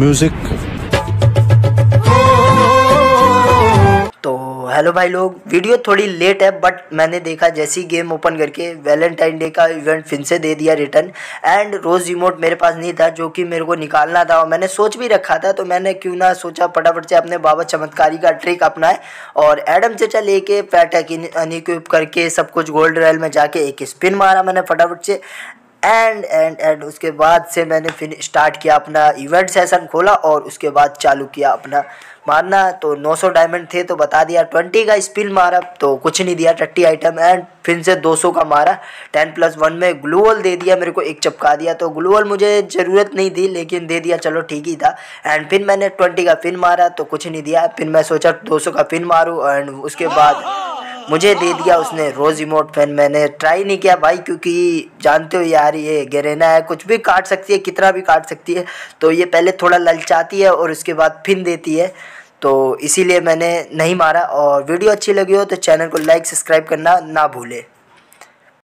music तो hello भाई लोग वीडियो थोड़ी लेट है बट मैंने देखा जैसी गेम ओपन करके वैलेंटाइन डे का इवेंट फिर से दे दिया रिटर्न एंड रोज़ रिमोट मेरे पास नहीं था जो कि मेरे को निकालना था और मैंने सोच भी रखा था तो मैंने क्यों ना सोचा फटाफट से अपने बाबा चमत्कारी का ट्रिक अपनाए और एडम चचा लेके पैटैक अनिक्यूब करके सब कुछ गोल्ड रॉयल में जाके एक स्पिन मारा मैंने फटाफट से एंड एंड एंड उसके बाद से मैंने फिर स्टार्ट किया अपना इवेंट सेशन खोला और उसके बाद चालू किया अपना मारना तो 900 डायमंड थे तो बता दिया 20 का स्पिल मारा तो कुछ नहीं दिया टट्टी आइटम एंड फिर से 200 का मारा 10 प्लस वन में ग्लूअल दे दिया मेरे को एक चपका दिया तो ग्लूअल मुझे ज़रूरत नहीं थी लेकिन दे दिया चलो ठीक ही था एंड फिर मैंने 20 का फिन मारा तो कुछ नहीं दिया फिर मैं सोचा 200 का फिन मारूँ एंड उसके बाद मुझे दे दिया उसने रोज़ रिमोट फ़ैन मैंने ट्राई नहीं किया भाई क्योंकि जानते हो यार ये गेरेना है कुछ भी काट सकती है कितना भी काट सकती है तो ये पहले थोड़ा ललचाती है और उसके बाद फिन देती है तो इसीलिए मैंने नहीं मारा और वीडियो अच्छी लगी हो तो चैनल को लाइक सब्सक्राइब करना ना भूलें